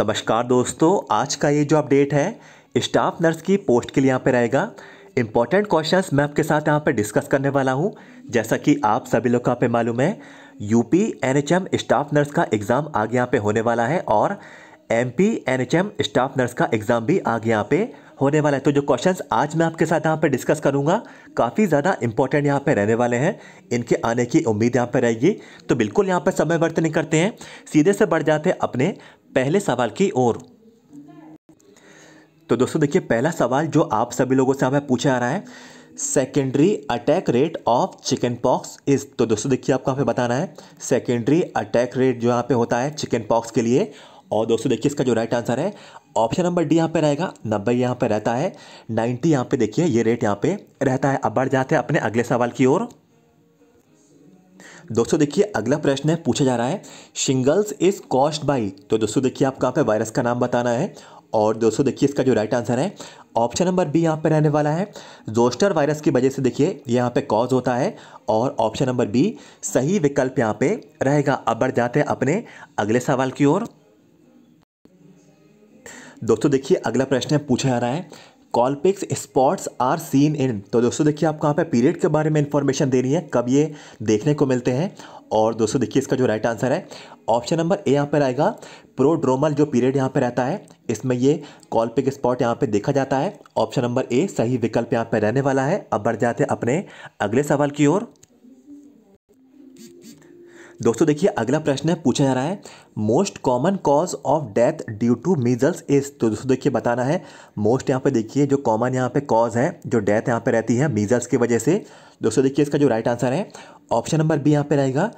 नमस्कार दोस्तों आज का ये जो अपडेट है स्टाफ नर्स की पोस्ट के लिए यहाँ पे रहेगा इंपॉर्टेंट क्वेश्चंस मैं आपके साथ यहाँ पे डिस्कस करने वाला हूँ जैसा कि आप सभी लोग को यहाँ पे मालूम है यूपी एनएचएम स्टाफ नर्स का एग्ज़ाम आगे यहाँ पे होने वाला है और एमपी एनएचएम स्टाफ नर्स का एग्ज़ाम भी आगे यहाँ पे होने वाला है तो जो क्वेश्चन आज मैं आपके साथ यहाँ पे डिस्कस करूँगा काफ़ी ज़्यादा इंपॉर्टेंट यहाँ पे रहने वाले हैं इनके आने की उम्मीद यहाँ पे रहेगी तो बिल्कुल यहाँ पर समय व्यर्थ नहीं करते हैं सीधे से बढ़ जाते हैं अपने पहले सवाल की ओर तो दोस्तों देखिए पहला सवाल जो आप सभी लोगों से हमें पूछा आ रहा है secondary attack rate of chicken pox is तो दोस्तों देखिए आपको यहाँ पे बताना है सेकेंडरी अटैक रेट जो यहाँ पे होता है चिकन पॉक्स के लिए और दोस्तों देखिए इसका जो राइट आंसर है ऑप्शन नंबर डी यहाँ पे रहेगा नब्बे यहाँ पे रहता है नाइन्टी यहाँ पे देखिए ये रेट यहाँ पे रहता है अब बढ़ जाते हैं अपने अगले सवाल की ओर दोस्तों देखिए अगला प्रश्न है पूछा जा रहा है शिंगल्स इज कॉस्ट बाई तो दोस्तों देखिए आपको यहाँ पे वायरस का नाम बताना है और दोस्तों देखिए इसका जो राइट आंसर है ऑप्शन नंबर बी यहाँ पे रहने वाला है जोस्टर वायरस की वजह से देखिए यहाँ पे कॉज होता है और ऑप्शन नंबर बी सही विकल्प यहाँ पे रहेगा अब बढ़ जाते हैं अपने अगले सवाल की ओर दोस्तों देखिए अगला प्रश्न है पूछा जा रहा है Koplik's spots are seen in तो दोस्तों देखिए आपको यहाँ पे पीरियड के बारे में इन्फॉर्मेशन देनी है कब ये देखने को मिलते हैं और दोस्तों देखिए इसका जो राइट आंसर है ऑप्शन नंबर ए यहाँ पर आएगा प्रोड्रोमल जो पीरियड यहाँ पर रहता है इसमें ये कॉलपिक स्पॉट यहाँ पे देखा जाता है ऑप्शन नंबर ए सही विकल्प यहाँ पर रहने वाला है अब बढ़ जाते हैं अपने अगले सवाल की ओर दोस्तों देखिए अगला प्रश्न है पूछा जा रहा है most common cause of death due to measles is तो दोस्तों देखिए बताना है मोस्ट यहाँ पे देखिए जो कॉमन यहाँ पे कॉज है जो डेथ यहाँ पे रहती है मीजल्स की वजह से दोस्तों देखिए इसका जो राइट आंसर है ऑप्शन नंबर बी यहाँ पे रहेगा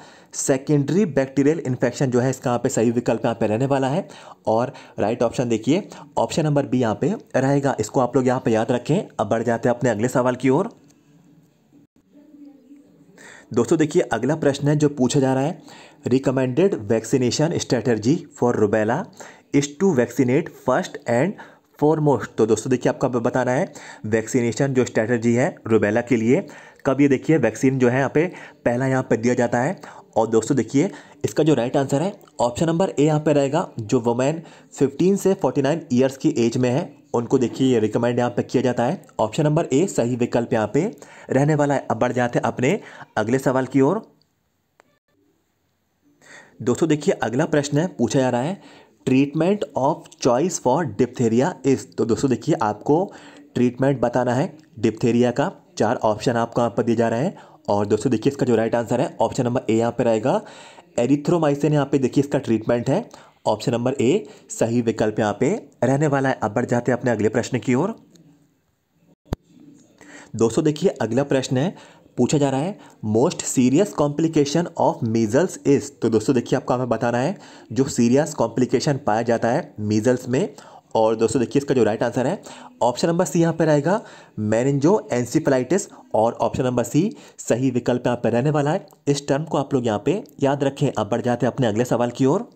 सेकेंडरी बैक्टीरियल इन्फेक्शन जो है इसका यहाँ पे सही विकल्प यहाँ पे रहने वाला है और राइट ऑप्शन देखिए ऑप्शन नंबर बी यहाँ पे रहेगा इसको आप लोग यहाँ पे याद रखें अब बढ़ जाते हैं अपने अगले सवाल की ओर दोस्तों देखिए अगला प्रश्न है जो पूछा जा रहा है recommended vaccination strategy for rubella is to vaccinate first and foremost तो दोस्तों देखिए आपका बताना है वैक्सीनेशन जो स्ट्रेटर्जी है रुबेला के लिए कब ये देखिए वैक्सीन जो है यहाँ पे पहला यहाँ पे दिया जाता है और दोस्तों देखिए इसका जो राइट आंसर है ऑप्शन नंबर ए यहाँ पे रहेगा जो वुमेन 15 से 49 ईयर्स की एज में है उनको देखिए रिकमेंड यहाँ पे किया जाता है ऑप्शन नंबर ए सही विकल्प यहाँ पे रहने वाला है अब बढ़ जाते हैं अपने अगले सवाल की ओर दोस्तों देखिए अगला प्रश्न है पूछा जा रहा है treatment of choice for diphtheria is तो दोस्तों देखिए आपको ट्रीटमेंट बताना है डिप्थेरिया का चार ऑप्शन आपको यहाँ पर दिए जा रहे हैं और दोस्तों देखिए इसका जो राइट आंसर है ऑप्शन नंबर ए यहाँ पे रहेगा एरिथ्रोमाइसिन यहाँ पे देखिए इसका ट्रीटमेंट है ऑप्शन नंबर ए सही विकल्प यहाँ पे रहने वाला है अब बढ़ जाते हैं अपने अगले प्रश्न की ओर दोस्तों देखिए अगला प्रश्न है पूछा जा रहा है most serious complication of measles is तो दोस्तों देखिए आपको हमें बताना है जो सीरियस कॉम्प्लिकेशन पाया जाता है मीजल्स में और दोस्तों देखिए इसका जो राइट आंसर है ऑप्शन नंबर सी यहाँ पर रहेगा मैनजो एंसीफलाइटिस और ऑप्शन नंबर सी सही विकल्प यहाँ पर रहने वाला है इस टर्म को आप लोग यहाँ पे याद रखें अब बढ़ जाते हैं अपने अगले सवाल की ओर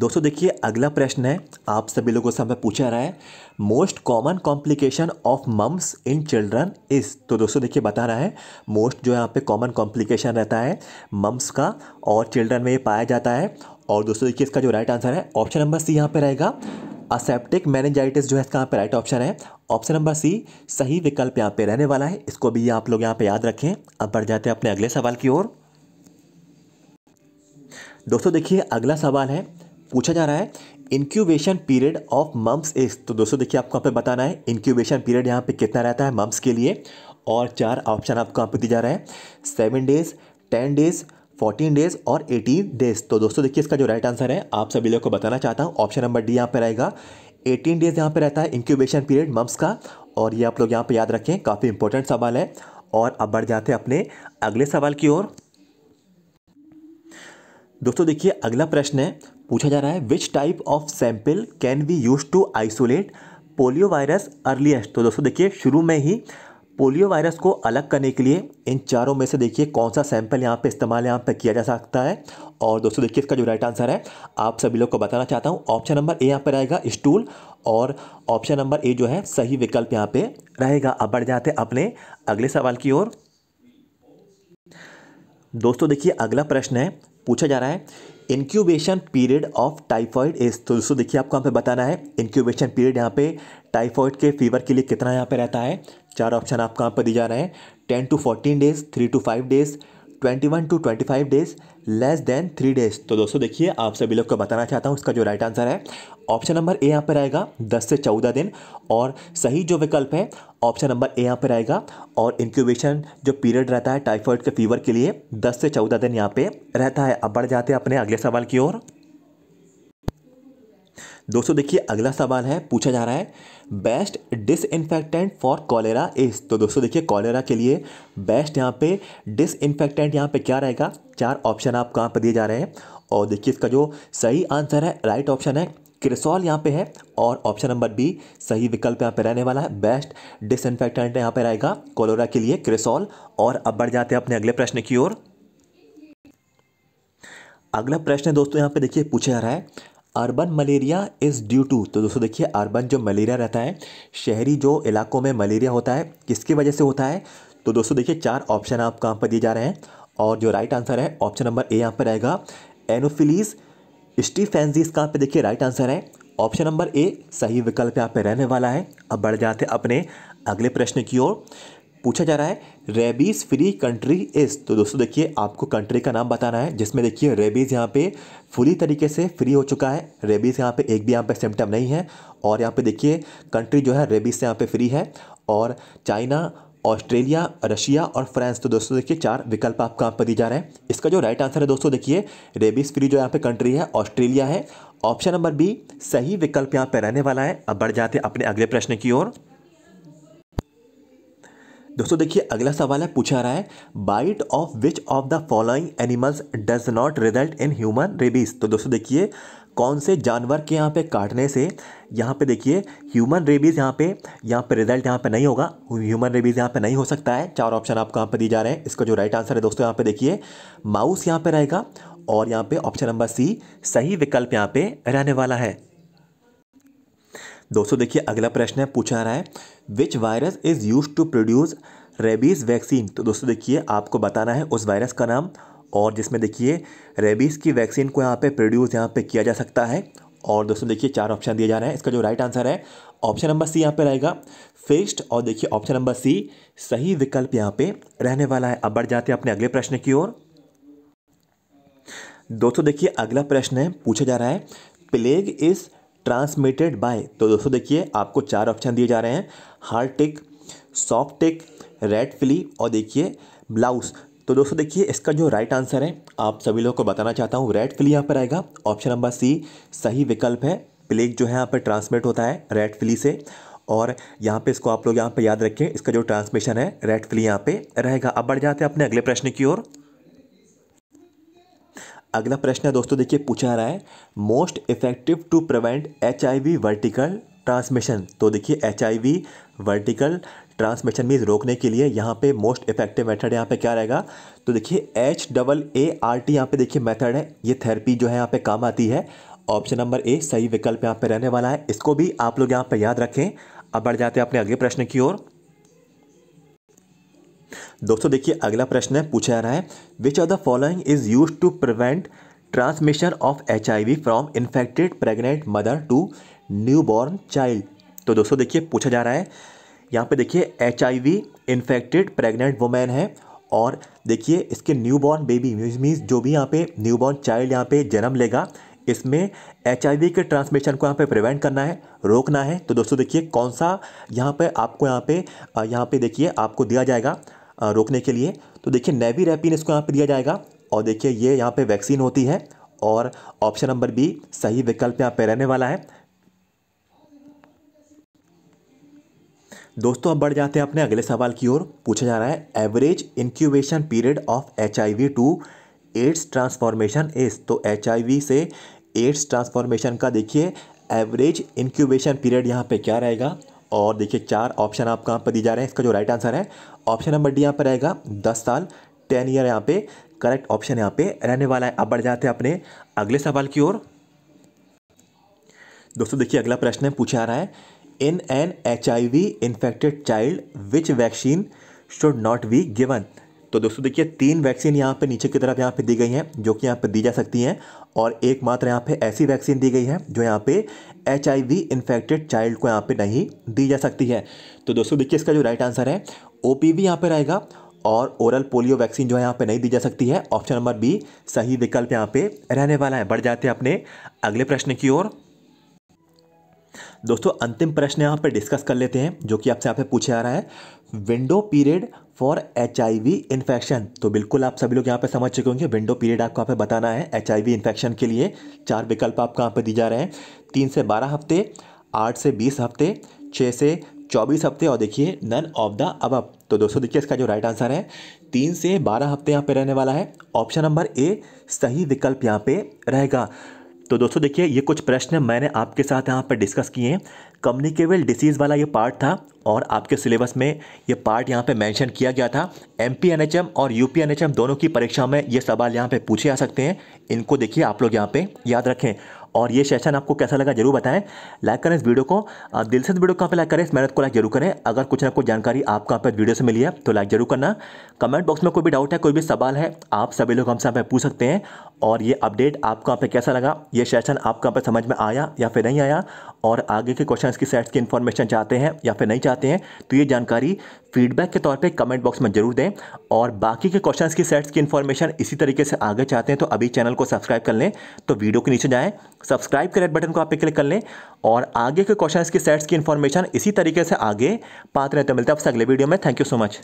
दोस्तों देखिए अगला प्रश्न है आप सभी लोगों से हमें पूछा रहा है most common complication of mumps in children is तो दोस्तों देखिए बता रहा है मोस्ट जो यहाँ पे कॉमन कॉम्प्लिकेशन रहता है मम्स का और चिल्ड्रन में ये पाया जाता है और दोस्तों देखिए इसका जो राइट आंसर है ऑप्शन नंबर सी यहाँ पे रहेगा असेप्टिक मैनेजाइटिस जो है इसका यहाँ पे राइट ऑप्शन है ऑप्शन नंबर सी सही विकल्प यहाँ पे रहने वाला है इसको भी आप लोग यहाँ पे याद रखें अब बढ़ जाते हैं अपने अगले सवाल की ओर दोस्तों देखिए अगला सवाल है पूछा जा रहा है incubation period of mumps is तो दोस्तों देखिए आपको यहाँ पे बताना है इंक्यूबेशन पीरियड यहाँ पे कितना रहता है मम्स के लिए और चार ऑप्शन आपको यहाँ पे दिया जा रहा है seven days ten days fourteen days और एटीन डेज तो दोस्तों देखिए इसका जो राइट आंसर है आप सभी लोग को बताना चाहता हूँ ऑप्शन नंबर डी यहाँ पर रहेगा एटीन डेज यहाँ पर रहता है इंक्यूबेशन पीरियड मम्स का और ये आप लोग यहाँ पर याद रखें काफ़ी इंपॉर्टेंट सवाल है और अब बढ़ जाते हैं अपने अगले सवाल की ओर दोस्तों देखिए अगला प्रश्न है पूछा जा रहा है which type of sample can be use to isolate polio virus earliest तो दोस्तों देखिए शुरू में ही पोलियो वायरस को अलग करने के लिए इन चारों में से देखिए कौन सा सैंपल यहाँ पे इस्तेमाल यहाँ पे किया जा सकता है और दोस्तों देखिए इसका जो राइट आंसर है आप सभी लोग को बताना चाहता हूँ ऑप्शन नंबर ए यहाँ पे रहेगा स्टूल और ऑप्शन नंबर ए जो है सही विकल्प यहाँ पे रहेगा अब बढ़ जाते हैं अपने अगले सवाल की ओर दोस्तों देखिए अगला प्रश्न है पूछा जा रहा है incubation period of typhoid is तो दोस्तों देखिए आपको यहाँ पे बताना है इंक्यूबेशन पीरियड यहाँ पे टाइफॉइड के फीवर के लिए कितना यहाँ पे रहता है चार ऑप्शन आपको यहाँ पर दी जा रहे हैं ten to fourteen days three to five days twenty one to twenty five days less than three days तो दोस्तों देखिए आप सभी लोग को बताना चाहता हूँ इसका जो राइट आंसर है ऑप्शन नंबर ए यहाँ पर आएगा दस से चौदह दिन और सही जो विकल्प है ऑप्शन नंबर ए यहाँ पर आएगा और इंक्यूबेशन जो पीरियड रहता है टाइफॉइड के फीवर के लिए दस से चौदह दिन यहाँ पे रहता है अब बढ़ जाते हैं अपने अगले सवाल की ओर दोस्तों देखिए अगला सवाल है पूछा जा रहा है best disinfectant for cholera is तो दोस्तों देखिए कॉलेरा के लिए बेस्ट यहाँ पे डिसइनफेक्टेंट यहाँ पे क्या रहेगा चार ऑप्शन आप कहाँ पर दिए जा रहे हैं और देखिए इसका जो सही आंसर है राइट ऑप्शन है क्रिसॉल यहाँ पे है और ऑप्शन नंबर बी सही विकल्प यहाँ पे रहने वाला है बेस्ट डिसइनफेक्टेंट यहाँ पे रहेगा कॉलेरा के लिए क्रिसॉल और अब बढ़ जाते हैं अपने अगले प्रश्न की ओर अगला प्रश्न दोस्तों यहाँ पे देखिए पूछा जा रहा है urban malaria is due to तो दोस्तों देखिए अर्बन जो मलेरिया रहता है शहरी जो इलाकों में मलेरिया होता है किसकी वजह से होता है तो दोस्तों देखिए चार ऑप्शन आप कहाँ पर दिए जा रहे हैं और जो राइट आंसर है ऑप्शन नंबर ए यहाँ पर रहेगा एनोफिलीज स्टीफेंजीज का यहाँ पर देखिए राइट आंसर है ऑप्शन नंबर ए सही विकल्प यहाँ पर रहने वाला है अब बढ़ जाते अपने अगले प्रश्न की ओर पूछा जा रहा है रेबीज़ फ्री कंट्री इज़ तो दोस्तों देखिए आपको कंट्री का नाम बताना है जिसमें देखिए रेबीज़ यहाँ पे फुली तरीके से फ्री हो चुका है रेबीज़ यहाँ पे एक भी यहाँ पे सिम्टम नहीं है और यहाँ पे देखिए कंट्री जो है रेबीज़ से यहाँ पे फ्री है और चाइना ऑस्ट्रेलिया रशिया और फ्रांस तो दोस्तों देखिए चार विकल्प आपको यहाँ पर दिए जा रहे हैं इसका जो राइट आंसर है दोस्तों देखिए रेबीज़ फ्री जो यहाँ पे कंट्री है ऑस्ट्रेलिया है ऑप्शन नंबर बी सही विकल्प यहाँ पे रहने वाला है अब बढ़ जाते अपने अगले प्रश्न की ओर दोस्तों देखिए अगला सवाल है पूछा रहा है bite of which of the following animals does not result in human rabies तो दोस्तों देखिए कौन से जानवर के यहाँ पे काटने से यहाँ पे देखिए ह्यूमन रेबीज़ यहाँ पे यहाँ पे रिजल्ट यहाँ पे नहीं होगा ह्यूमन रेबीज़ यहाँ पे नहीं हो सकता है चार ऑप्शन आपको यहाँ पे दिए जा रहे हैं इसका जो राइट आंसर है दोस्तों यहाँ पे देखिए माउस यहाँ पे रहेगा और यहाँ पे ऑप्शन नंबर सी सही विकल्प यहाँ पे रहने वाला है दोस्तों देखिए अगला प्रश्न है पूछा रहा है which virus is use to produce rabies vaccine तो दोस्तों देखिए आपको बताना है उस वायरस का नाम और जिसमें देखिए रेबीज़ की वैक्सीन को यहाँ पे प्रोड्यूस यहाँ पे किया जा सकता है और दोस्तों देखिए चार ऑप्शन दिया जा रहा है इसका जो राइट आंसर है ऑप्शन नंबर सी यहाँ पे रहेगा फिक्स्ड और देखिए ऑप्शन नंबर सी सही विकल्प यहाँ पे रहने वाला है अब बढ़ जाते हैं अपने अगले प्रश्न की ओर दोस्तों देखिए अगला प्रश्न है पूछा जा रहा है प्लेग इज़ ट्रांसमिटेड बाय तो दोस्तों देखिए आपको चार ऑप्शन दिए जा रहे हैं hard tick soft tick red fly और देखिए ब्लाउज तो दोस्तों देखिए इसका जो राइट आंसर है आप सभी लोगों को बताना चाहता हूँ रेड फिली यहाँ पर आएगा ऑप्शन नंबर सी सही विकल्प है प्लेग जो है यहाँ पर ट्रांसमिट होता है रेड फिली से और यहाँ पे इसको आप लोग यहाँ पे याद रखें इसका जो ट्रांसमिशन है रेड फिली यहाँ पे रहेगा अब बढ़ जाते हैं अपने अगले प्रश्न की ओर अगला प्रश्न है दोस्तों देखिए पूछा रहा है most effective to prevent H I vertical transmission तो देखिए एच आई वर्टिकल ट्रांसमिशन मीज रोकने के लिए यहाँ पे मोस्ट इफेक्टिव मेथड यहाँ पे क्या रहेगा तो देखिए H double A R T यहाँ पे देखिए मेथड है ये थेरेपी जो है यहाँ पे काम आती है ऑप्शन नंबर ए सही विकल्प यहाँ पे रहने वाला है इसको भी आप लोग यहाँ पे याद रखें अब बढ़ जाते हैं अपने अगले प्रश्न की ओर दोस्तों देखिए अगला प्रश्न है पूछा रहा है which of the following is use to prevent transmission of H I V from infected pregnant mother to new born child तो दोस्तों देखिए पूछा जा रहा है यहाँ पे देखिए H I V infected pregnant women है और देखिए इसके न्यू बॉर्न बेबी मीन्स जो भी यहाँ पे न्यू बॉर्न चाइल्ड यहाँ पे जन्म लेगा इसमें एच के ट्रांसमिशन को यहाँ पे प्रिवेंट करना है रोकना है तो दोस्तों देखिए कौन सा यहाँ पे आपको यहाँ पे यहाँ पे देखिए आपको दिया जाएगा रोकने के लिए तो देखिए नेवी रैपिन इसको यहाँ पर दिया जाएगा और देखिए ये यहाँ पर वैक्सीन होती है और ऑप्शन नंबर बी सही विकल्प यहाँ पे रहने वाला है दोस्तों अब बढ़ जाते हैं अपने अगले सवाल की ओर पूछा जा रहा है average incubation period of H I V to AIDS transformation is तो एच आई वी से एड्स ट्रांसफॉर्मेशन का देखिए एवरेज इंक्यूबेशन पीरियड यहाँ पे क्या रहेगा और देखिए चार ऑप्शन आप कहाँ पर दिए जा रहे हैं इसका जो राइट आंसर है ऑप्शन नंबर डी यहाँ पर रहेगा दस साल टेन ईयर यहाँ पे करेक्ट ऑप्शन यहाँ पे रहने वाला है अब बढ़ जाते हैं अपने अगले सवाल की ओर दोस्तों देखिए अगला प्रश्न पूछा आ रहा है in an H I V infected child which vaccine should not be given तो दोस्तों देखिए तीन वैक्सीन यहाँ पे नीचे की तरफ यहाँ पे दी गई हैं जो कि यहाँ पे दी जा सकती हैं और एक मात्र यहाँ पे ऐसी वैक्सीन दी गई है जो यहाँ पे एच इन्फेक्टेड चाइल्ड को यहाँ पे नहीं दी जा सकती है तो दोस्तों देखिए इसका जो राइट आंसर है ओ पी यहाँ रहेगा और ओरल पोलियो वैक्सीन जो है यहाँ पे नहीं दी जा सकती है ऑप्शन नंबर बी सही विकल्प यहाँ पे रहने वाला है बढ़ जाते हैं अपने अगले प्रश्न की ओर दोस्तों अंतिम प्रश्न यहाँ पर डिस्कस कर लेते हैं जो कि आपसे यहाँ पे पूछे आ रहा है window period for H infection तो बिल्कुल आप सभी लोग यहाँ पे समझ चुके होंगे विंडो पीरियड आपको यहाँ पे बताना है एच इन्फेक्शन के लिए चार विकल्प आपको यहाँ पे दी जा रहे हैं तीन से बारह हफ्ते आठ से बीस हफ्ते छः से चौबीस हफ्ते और देखिए नन ऑफ द अब तो दोस्तों देखिए इसका जो राइट आंसर है तीन से बारह हफ्ते यहाँ पे रहने वाला है ऑप्शन नंबर ए सही विकल्प यहाँ पे रहेगा तो दोस्तों देखिए ये कुछ प्रश्न मैंने आपके साथ यहाँ पर डिस्कस किए हैं कम्युनिकेबल डिसीज़ वाला ये पार्ट था और आपके सिलेबस में ये पार्ट यहाँ पे मेंशन किया गया था M P N H M और U P N H M दोनों की परीक्षा में ये सवाल यहाँ पे पूछे जा सकते हैं इनको देखिए आप लोग यहाँ पे याद रखें और ये सेशन आपको कैसा लगा जरूर बताएं लाइक करें इस वीडियो को दिल से वीडियो कहाँ पर लाइक करें इस मेहनत को लाइक जरूर करें अगर कुछ ना कुछ जानकारी आपको यहाँ पर वीडियो से मिली है तो लाइक जरूर करना कमेंट बॉक्स में कोई भी डाउट है कोई भी सवाल है आप सभी लोग हमसे यहाँ पर पूछ सकते हैं और ये अपडेट आपको यहाँ पर कैसा लगा ये सेशन आपको यहाँ पर समझ में आया या फिर नहीं आया और आगे के क्वेश्चन की सेट्स की इन्फॉर्मेशन चाहते हैं या फिर नहीं चाहते हैं तो ये जानकारी फीडबैक के तौर पे कमेंट बॉक्स में जरूर दें और बाकी के क्वेश्चंस की सेट्स की इन्फॉर्मेशन इसी तरीके से आगे चाहते हैं तो अभी चैनल को सब्सक्राइब कर लें तो वीडियो के नीचे जाएँ सब्सक्राइब के रेड बटन को आप पे क्लिक कर लें और आगे के क्वेश्चन की सेट्स की इन्फॉर्मेशन इसी तरीके से आगे पाते रहते मिलते हैं आपसे अगले वीडियो में थैंक यू सो मच